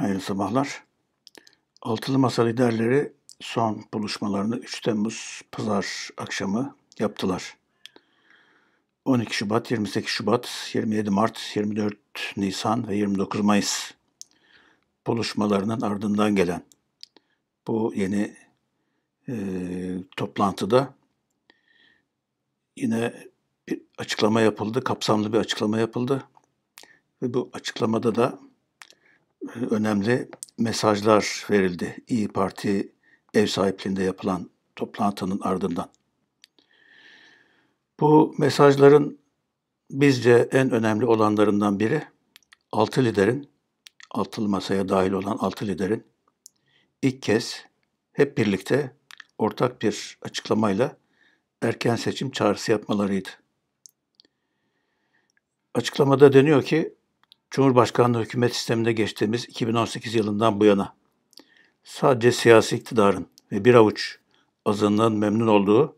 Hayırlı sabahlar. Altılı Masa liderleri son buluşmalarını 3 Temmuz pazar akşamı yaptılar. 12 Şubat, 28 Şubat, 27 Mart, 24 Nisan ve 29 Mayıs buluşmalarının ardından gelen bu yeni e, toplantıda yine bir açıklama yapıldı, kapsamlı bir açıklama yapıldı ve bu açıklamada da önemli mesajlar verildi İyi Parti ev sahipliğinde yapılan toplantının ardından. Bu mesajların bizce en önemli olanlarından biri altı liderin, altılı masaya dahil olan altı liderin ilk kez hep birlikte ortak bir açıklamayla erken seçim çağrısı yapmalarıydı. Açıklamada deniyor ki Cumhurbaşkanlığı hükümet sisteminde geçtiğimiz 2018 yılından bu yana sadece siyasi iktidarın ve bir avuç azınlığın memnun olduğu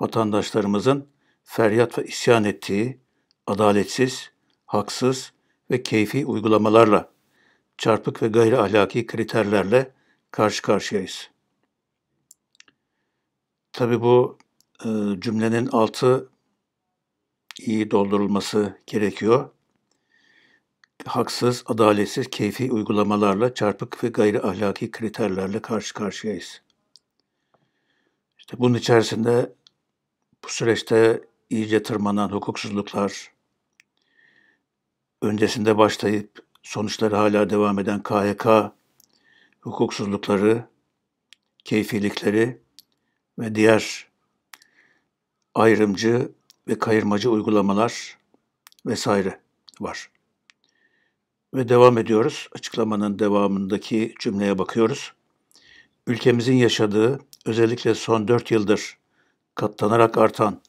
vatandaşlarımızın feryat ve isyan ettiği adaletsiz, haksız ve keyfi uygulamalarla, çarpık ve gayri ahlaki kriterlerle karşı karşıyayız. Tabi bu e, cümlenin altı iyi doldurulması gerekiyor haksız, adaletsiz, keyfi uygulamalarla, çarpık ve gayri ahlaki kriterlerle karşı karşıyayız. İşte bunun içerisinde bu süreçte iyice tırmanan hukuksuzluklar, öncesinde başlayıp sonuçları hala devam eden KHK hukuksuzlukları, keyfilikleri ve diğer ayrımcı ve kayırmacı uygulamalar vesaire var. Ve devam ediyoruz. Açıklamanın devamındaki cümleye bakıyoruz. Ülkemizin yaşadığı, özellikle son 4 yıldır katlanarak artan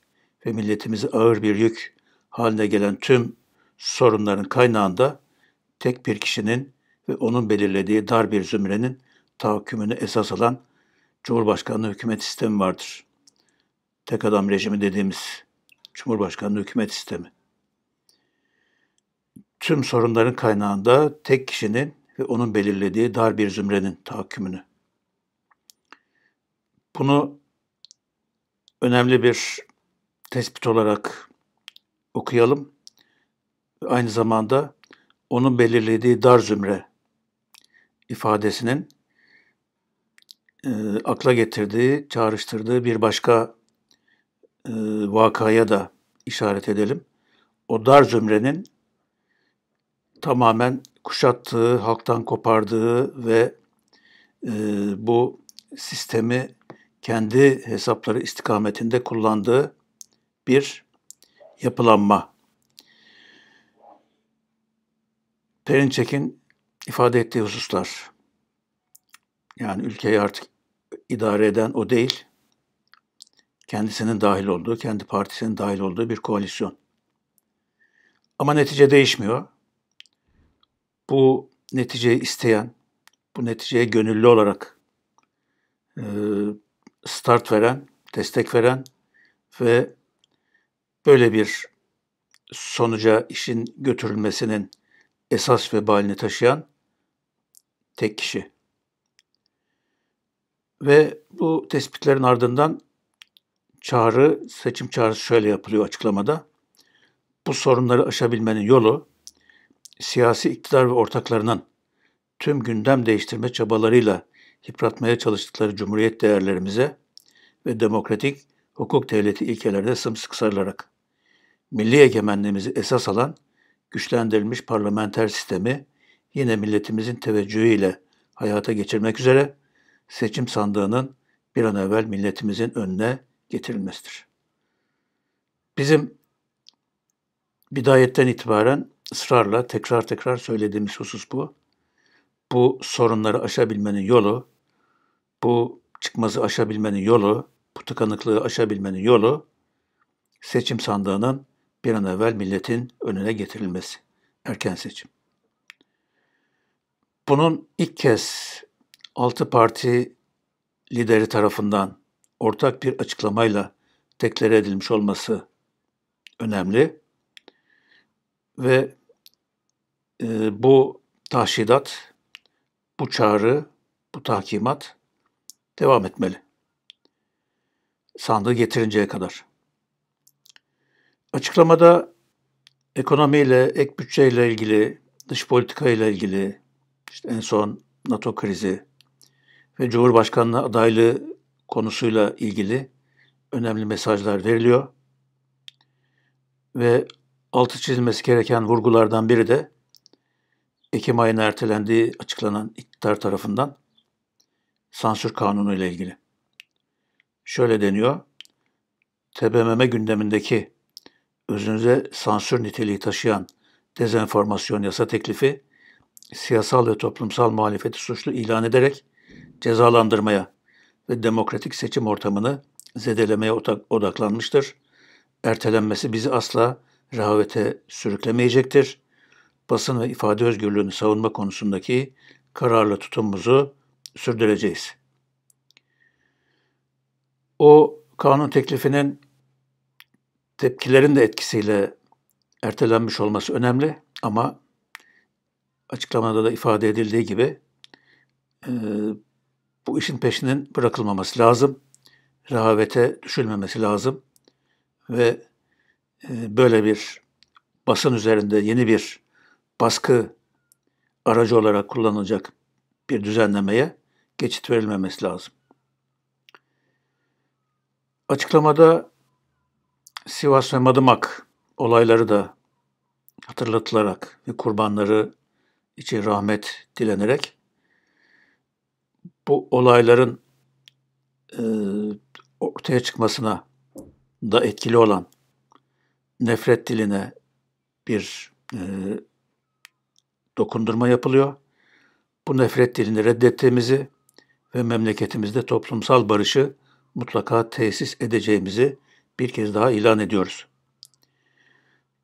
ve milletimizi ağır bir yük haline gelen tüm sorunların kaynağında tek bir kişinin ve onun belirlediği dar bir zümrenin tahakkümünü esas alan Cumhurbaşkanlığı hükümet sistemi vardır. Tek adam rejimi dediğimiz Cumhurbaşkanlığı hükümet sistemi tüm sorunların kaynağında tek kişinin ve onun belirlediği dar bir zümrenin tahakkümünü. Bunu önemli bir tespit olarak okuyalım. Aynı zamanda onun belirlediği dar zümre ifadesinin e, akla getirdiği, çağrıştırdığı bir başka e, vakaya da işaret edelim. O dar zümrenin tamamen kuşattığı, halktan kopardığı ve e, bu sistemi kendi hesapları istikametinde kullandığı bir yapılanma. Perinçek'in ifade ettiği hususlar. Yani ülkeyi artık idare eden o değil, kendisinin dahil olduğu, kendi partisinin dahil olduğu bir koalisyon. Ama netice değişmiyor bu neticeyi isteyen, bu neticeye gönüllü olarak e, start veren, destek veren ve böyle bir sonuca işin götürülmesinin esas vebalini taşıyan tek kişi. Ve bu tespitlerin ardından çağrı, seçim çağrısı şöyle yapılıyor açıklamada. Bu sorunları aşabilmenin yolu siyasi iktidar ve ortaklarının tüm gündem değiştirme çabalarıyla yıpratmaya çalıştıkları cumhuriyet değerlerimize ve demokratik hukuk devleti ilkelerine sımsıkı sarılarak milli egemenliğimizi esas alan güçlendirilmiş parlamenter sistemi yine milletimizin teveccühüyle hayata geçirmek üzere seçim sandığının bir an evvel milletimizin önüne getirilmesidir. Bizim bidayetten itibaren ısrarla tekrar tekrar söylediğimiz husus bu. Bu sorunları aşabilmenin yolu, bu çıkmazı aşabilmenin yolu, bu tıkanıklığı aşabilmenin yolu seçim sandığının bir an evvel milletin önüne getirilmesi. Erken seçim. Bunun ilk kez altı parti lideri tarafından ortak bir açıklamayla deklare edilmiş olması önemli ve e, bu tahşidat, bu çağrı, bu tahkimat devam etmeli. Sandığı getirinceye kadar. Açıklamada ekonomiyle, ek bütçeyle ilgili, dış politika ile ilgili, işte en son NATO krizi ve Cumhurbaşkanlığı adaylığı konusuyla ilgili önemli mesajlar veriliyor. Ve altı çizilmesi gereken vurgulardan biri de Ekim ayına ertelendiği açıklanan iktidar tarafından sansür kanunu ile ilgili. Şöyle deniyor. TBMM gündemindeki özünüze sansür niteliği taşıyan dezenformasyon yasa teklifi siyasal ve toplumsal muhalefeti suçlu ilan ederek cezalandırmaya ve demokratik seçim ortamını zedelemeye odaklanmıştır. Ertelenmesi bizi asla rehavete sürüklemeyecektir basın ve ifade özgürlüğünü savunma konusundaki kararlı tutumumuzu sürdüreceğiz. O kanun teklifinin tepkilerin de etkisiyle ertelenmiş olması önemli ama açıklamada da ifade edildiği gibi e, bu işin peşinin bırakılmaması lazım. Rehavete düşülmemesi lazım ve e, böyle bir basın üzerinde yeni bir baskı aracı olarak kullanılacak bir düzenlemeye geçit verilmemesi lazım. Açıklamada Sivas ve Madımak olayları da hatırlatılarak ve kurbanları için rahmet dilenerek bu olayların e, ortaya çıkmasına da etkili olan nefret diline bir e, dokundurma yapılıyor. Bu nefret dilini reddettiğimizi ve memleketimizde toplumsal barışı mutlaka tesis edeceğimizi bir kez daha ilan ediyoruz.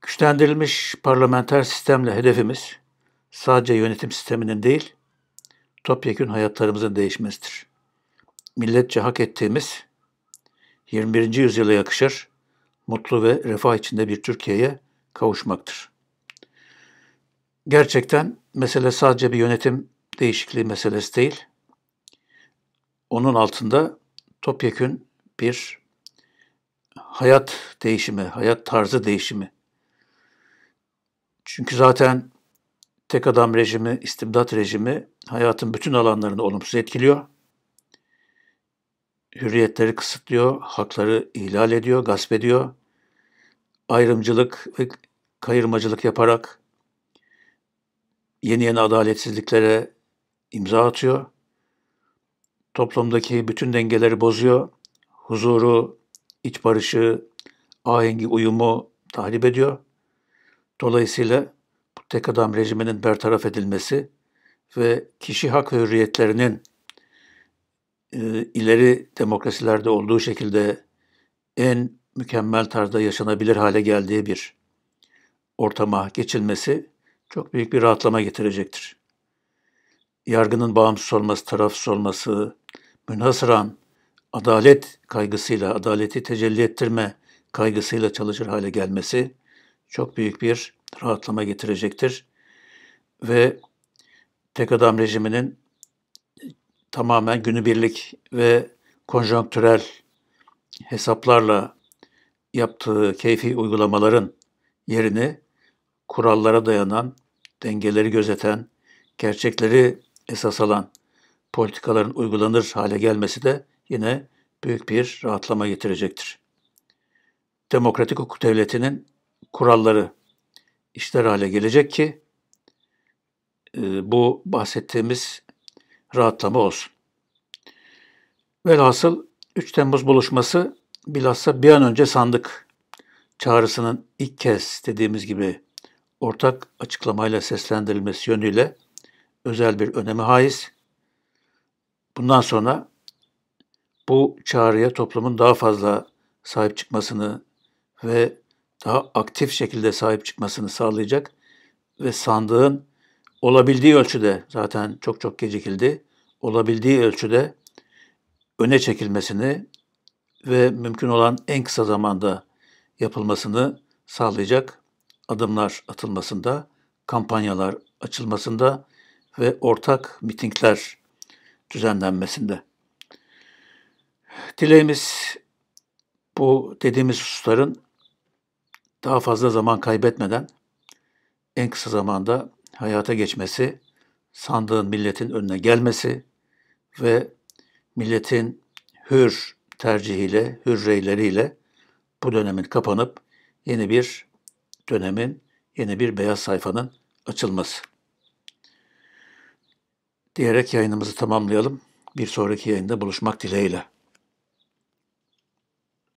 Güçlendirilmiş parlamenter sistemle hedefimiz sadece yönetim sisteminin değil, topyekün hayatlarımızın değişmesidir. Milletçe hak ettiğimiz 21. yüzyıla yakışır, mutlu ve refah içinde bir Türkiye'ye kavuşmaktır. Gerçekten mesele sadece bir yönetim değişikliği meselesi değil. Onun altında topyekün bir hayat değişimi, hayat tarzı değişimi. Çünkü zaten tek adam rejimi, istimdat rejimi hayatın bütün alanlarını olumsuz etkiliyor. Hürriyetleri kısıtlıyor, hakları ihlal ediyor, gasp ediyor. Ayrımcılık ve kayırmacılık yaparak yeni yeni adaletsizliklere imza atıyor. Toplumdaki bütün dengeleri bozuyor. Huzuru, iç barışı, ahengi uyumu tahrip ediyor. Dolayısıyla bu tek adam rejiminin bertaraf edilmesi ve kişi hak ve hürriyetlerinin e, ileri demokrasilerde olduğu şekilde en mükemmel tarzda yaşanabilir hale geldiği bir ortama geçilmesi çok büyük bir rahatlama getirecektir. Yargının bağımsız olması, tarafsız olması, münhasıran adalet kaygısıyla, adaleti tecelli ettirme kaygısıyla çalışır hale gelmesi çok büyük bir rahatlama getirecektir. Ve tek adam rejiminin tamamen günübirlik ve konjonktürel hesaplarla yaptığı keyfi uygulamaların yerini kurallara dayanan, dengeleri gözeten, gerçekleri esas alan politikaların uygulanır hale gelmesi de yine büyük bir rahatlama getirecektir. Demokratik hukuk devletinin kuralları işler hale gelecek ki e, bu bahsettiğimiz rahatlama olsun. Velhasıl 3 Temmuz buluşması bilhassa bir an önce sandık çağrısının ilk kez dediğimiz gibi ortak açıklamayla seslendirilmesi yönüyle özel bir önemi haiz. Bundan sonra bu çağrıya toplumun daha fazla sahip çıkmasını ve daha aktif şekilde sahip çıkmasını sağlayacak ve sandığın olabildiği ölçüde zaten çok çok gecikildi. Olabildiği ölçüde öne çekilmesini ve mümkün olan en kısa zamanda yapılmasını sağlayacak adımlar atılmasında, kampanyalar açılmasında ve ortak mitingler düzenlenmesinde. Dileğimiz bu dediğimiz hususların daha fazla zaman kaybetmeden en kısa zamanda hayata geçmesi, sandığın milletin önüne gelmesi ve milletin hür tercihiyle, hür reyleriyle bu dönemin kapanıp yeni bir dönemin yeni bir beyaz sayfanın açılması. Diyerek yayınımızı tamamlayalım. Bir sonraki yayında buluşmak dileğiyle.